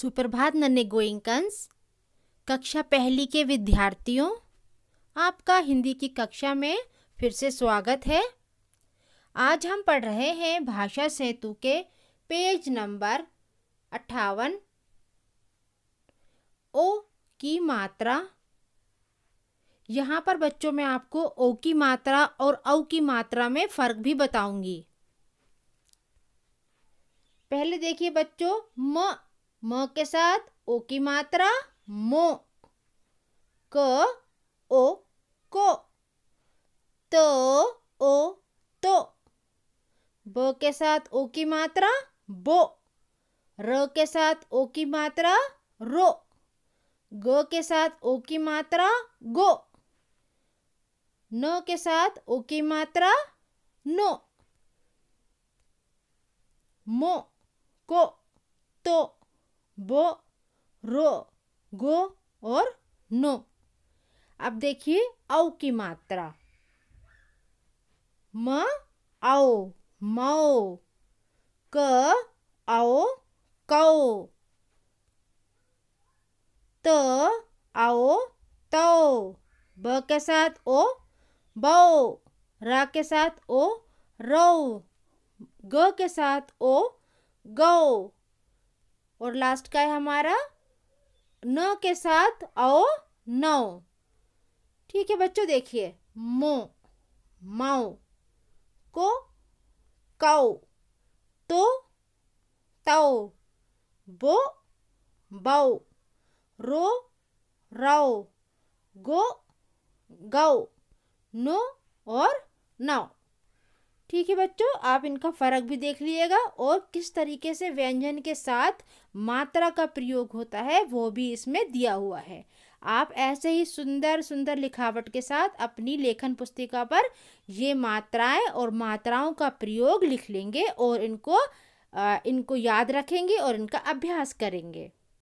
सुप्रभात नन्हे गोइंकंस कक्षा पहली के विद्यार्थियों आपका हिंदी की कक्षा में फिर से स्वागत है आज हम पढ़ रहे हैं भाषा सेतु के पेज नंबर अट्ठावन ओ की मात्रा यहाँ पर बच्चों मैं आपको ओ की मात्रा और औ की मात्रा में फ़र्क भी बताऊंगी पहले देखिए बच्चों म म के साथ ओ की मात्रा मो क ओ को त ओ तो ब के साथ ओ की मात्रा बो र के साथ ओ की मात्रा रो ग के साथ ओ की मात्रा गो न के साथ ओ की मात्रा नो मो को तो बो रो गो और नो अब देखिए औ की मात्रा म आओ मऊ क आओ कओ त आओ तौ ब के साथ ओ बौ रा के साथ ओ रौ ग के साथ ओ गौ और लास्ट का है हमारा न के साथ औ नौ ठीक है बच्चों देखिए मो माओ को काओ तो ताओ बो बाओ रो राओ गो गाओ नो और नाओ ठीक है बच्चों आप इनका फ़र्क भी देख लीजिएगा और किस तरीके से व्यंजन के साथ मात्रा का प्रयोग होता है वो भी इसमें दिया हुआ है आप ऐसे ही सुंदर सुंदर लिखावट के साथ अपनी लेखन पुस्तिका पर ये मात्राएं और मात्राओं का प्रयोग लिख लेंगे और इनको इनको याद रखेंगे और इनका अभ्यास करेंगे